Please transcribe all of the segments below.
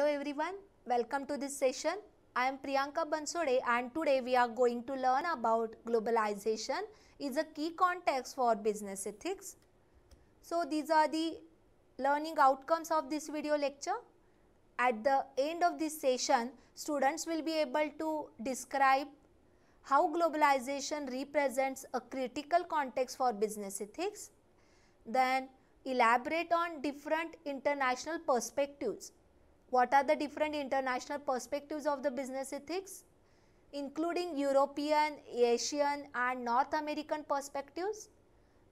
Hello everyone, welcome to this session. I am Priyanka Bansode and today we are going to learn about globalization is a key context for business ethics. So these are the learning outcomes of this video lecture. At the end of this session, students will be able to describe how globalization represents a critical context for business ethics. Then elaborate on different international perspectives what are the different international perspectives of the business ethics? Including European, Asian and North American perspectives.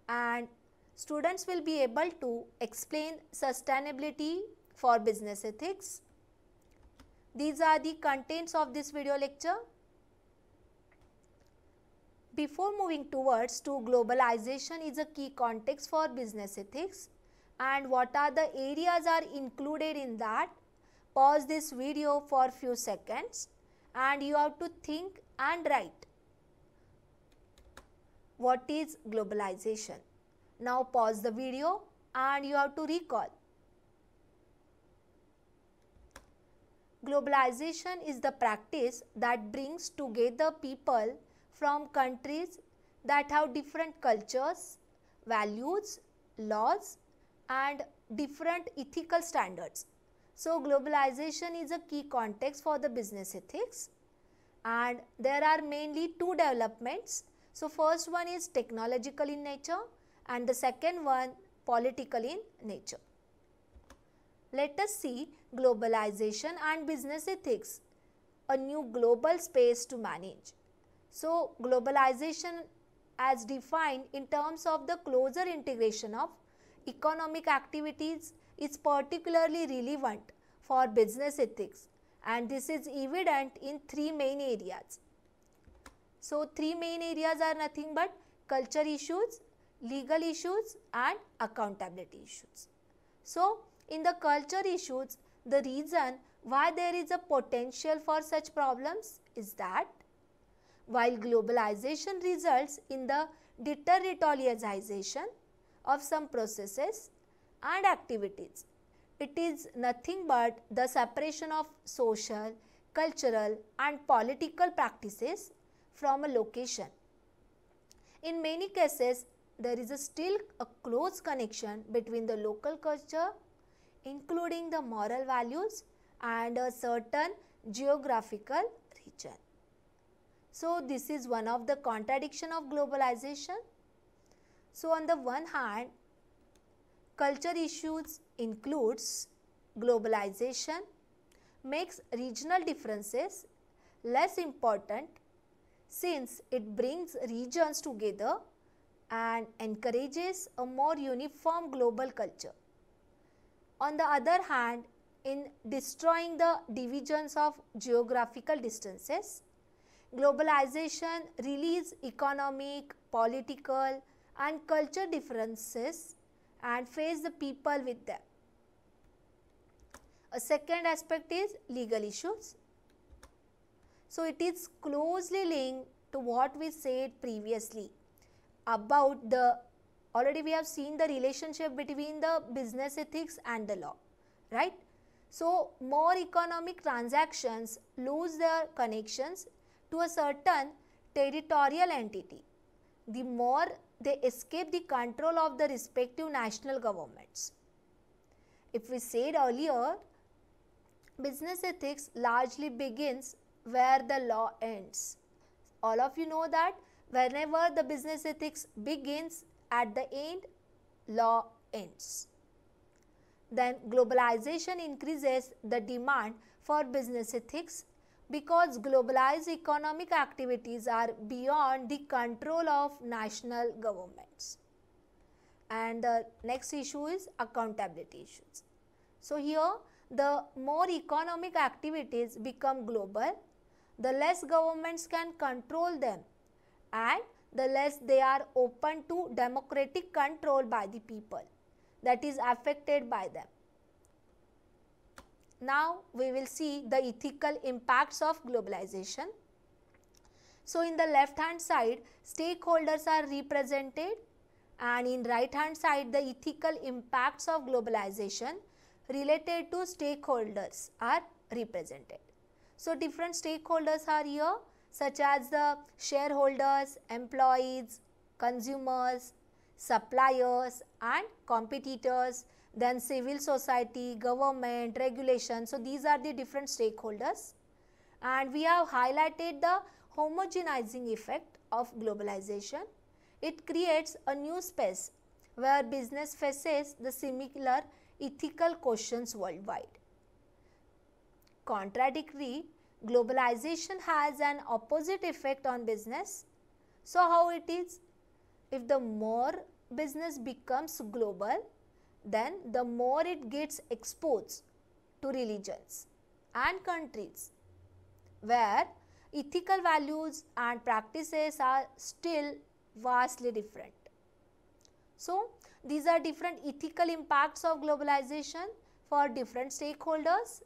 And students will be able to explain sustainability for business ethics. These are the contents of this video lecture. Before moving towards to globalization is a key context for business ethics and what are the areas are included in that pause this video for few seconds and you have to think and write. What is globalization? Now pause the video and you have to recall. Globalization is the practice that brings together people from countries that have different cultures, values, laws and different ethical standards. So globalization is a key context for the business ethics and there are mainly two developments. So first one is technological in nature and the second one political in nature. Let us see globalization and business ethics, a new global space to manage. So globalization as defined in terms of the closer integration of economic activities is particularly relevant for business ethics and this is evident in three main areas. So, three main areas are nothing but culture issues, legal issues and accountability issues. So, in the culture issues, the reason why there is a potential for such problems is that while globalization results in the deterritorialization of some processes, and activities. It is nothing but the separation of social, cultural and political practices from a location. In many cases, there is a still a close connection between the local culture, including the moral values and a certain geographical region. So, this is one of the contradiction of globalization. So, on the one hand, Culture issues includes globalization, makes regional differences less important since it brings regions together and encourages a more uniform global culture. On the other hand, in destroying the divisions of geographical distances, globalization relieves economic, political and culture differences and face the people with them. A second aspect is legal issues. So, it is closely linked to what we said previously about the already we have seen the relationship between the business ethics and the law, right. So, more economic transactions lose their connections to a certain territorial entity. The more they escape the control of the respective national governments. If we said earlier, business ethics largely begins where the law ends. All of you know that whenever the business ethics begins, at the end, law ends. Then globalization increases the demand for business ethics because globalized economic activities are beyond the control of national governments. And the next issue is accountability issues. So here the more economic activities become global, the less governments can control them and the less they are open to democratic control by the people that is affected by them. Now we will see the ethical impacts of globalization. So in the left hand side stakeholders are represented and in right hand side the ethical impacts of globalization related to stakeholders are represented. So different stakeholders are here such as the shareholders, employees, consumers, suppliers and competitors, then civil society, government, regulation. So, these are the different stakeholders and we have highlighted the homogenizing effect of globalization. It creates a new space where business faces the similar ethical questions worldwide. Contradictory, globalization has an opposite effect on business. So, how it is? If the more business becomes global, then the more it gets exposed to religions and countries where ethical values and practices are still vastly different. So, these are different ethical impacts of globalization for different stakeholders.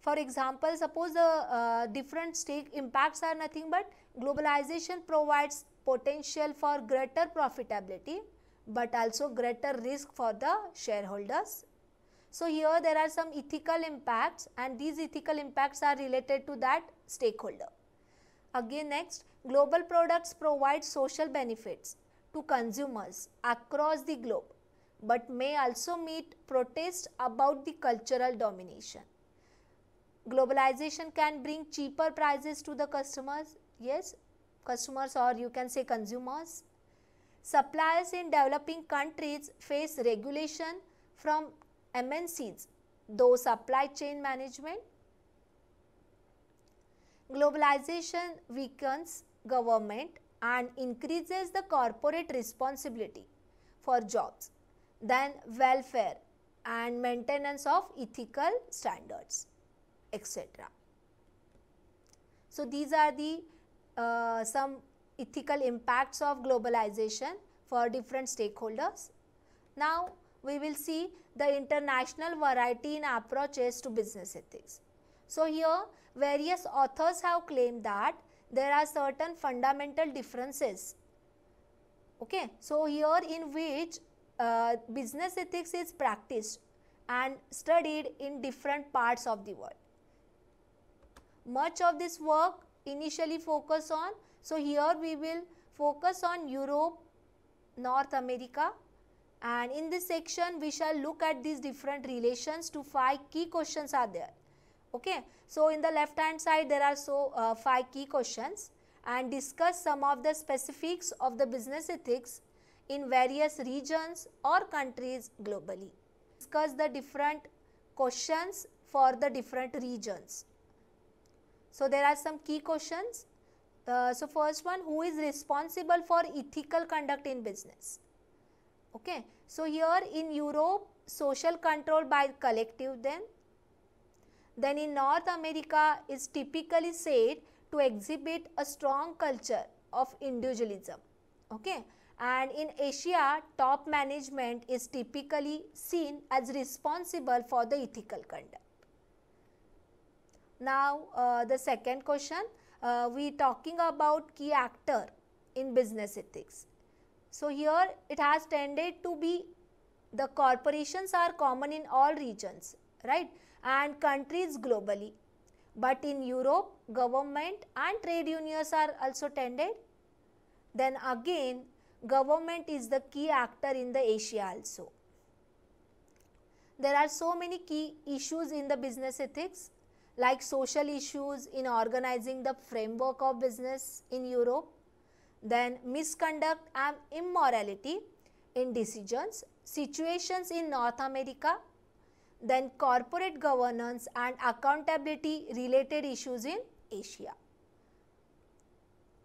For example, suppose the uh, different stake impacts are nothing but globalization provides potential for greater profitability but also greater risk for the shareholders. So, here there are some ethical impacts and these ethical impacts are related to that stakeholder. Again next, global products provide social benefits to consumers across the globe but may also meet protests about the cultural domination. Globalization can bring cheaper prices to the customers, yes, customers or you can say consumers Suppliers in developing countries face regulation from MNCs, though supply chain management. Globalization weakens government and increases the corporate responsibility for jobs, then welfare and maintenance of ethical standards, etc. So, these are the uh, some ethical impacts of globalization for different stakeholders. Now, we will see the international variety in approaches to business ethics. So, here various authors have claimed that there are certain fundamental differences. Okay. So, here in which uh, business ethics is practiced and studied in different parts of the world. Much of this work initially focus on so, here we will focus on Europe, North America and in this section we shall look at these different relations to five key questions are there. Okay. So, in the left hand side there are so uh, five key questions and discuss some of the specifics of the business ethics in various regions or countries globally. Discuss the different questions for the different regions. So, there are some key questions the, uh, so first one, who is responsible for ethical conduct in business? Okay. So here in Europe, social control by collective then. Then in North America is typically said to exhibit a strong culture of individualism. Okay. And in Asia, top management is typically seen as responsible for the ethical conduct. Now, uh, the second question uh, we talking about key actor in business ethics. So, here it has tended to be the corporations are common in all regions right and countries globally. But in Europe government and trade unions are also tended. Then again government is the key actor in the Asia also. There are so many key issues in the business ethics like social issues in organizing the framework of business in Europe, then misconduct and immorality in decisions, situations in North America, then corporate governance and accountability related issues in Asia.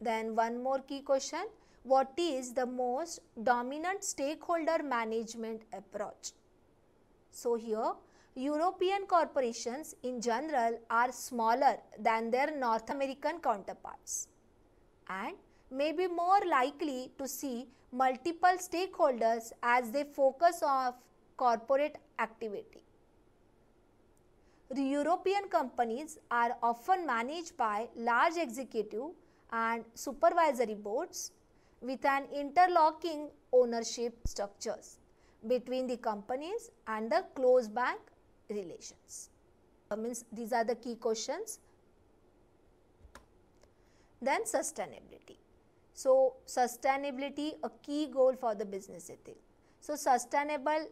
Then one more key question, what is the most dominant stakeholder management approach? So, here European corporations in general are smaller than their North American counterparts and may be more likely to see multiple stakeholders as they focus on corporate activity. The European companies are often managed by large executive and supervisory boards with an interlocking ownership structures between the companies and the close bank relations. Uh, means these are the key questions. Then sustainability. So, sustainability a key goal for the business ethic. So, sustainable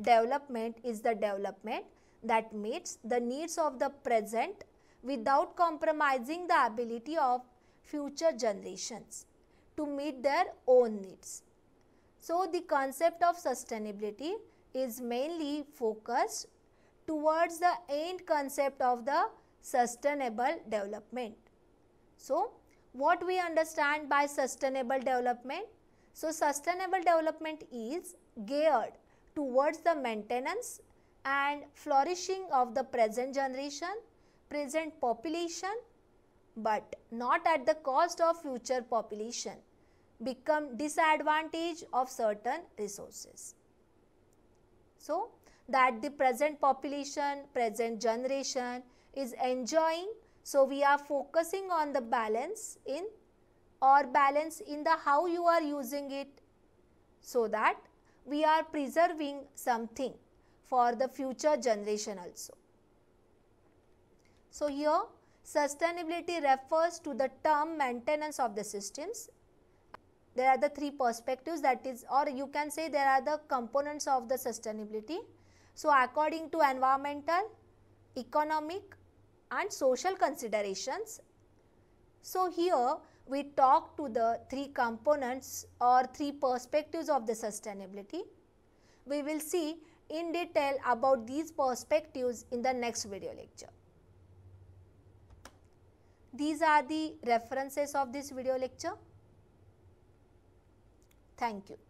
development is the development that meets the needs of the present without compromising the ability of future generations to meet their own needs. So, the concept of sustainability is mainly focused towards the end concept of the sustainable development. So, what we understand by sustainable development? So, sustainable development is geared towards the maintenance and flourishing of the present generation, present population, but not at the cost of future population become disadvantage of certain resources. So, that the present population, present generation is enjoying. So, we are focusing on the balance in or balance in the how you are using it so that we are preserving something for the future generation also. So, here sustainability refers to the term maintenance of the systems. There are the three perspectives that is or you can say there are the components of the sustainability. So, according to environmental, economic and social considerations. So, here we talk to the three components or three perspectives of the sustainability. We will see in detail about these perspectives in the next video lecture. These are the references of this video lecture. Thank you.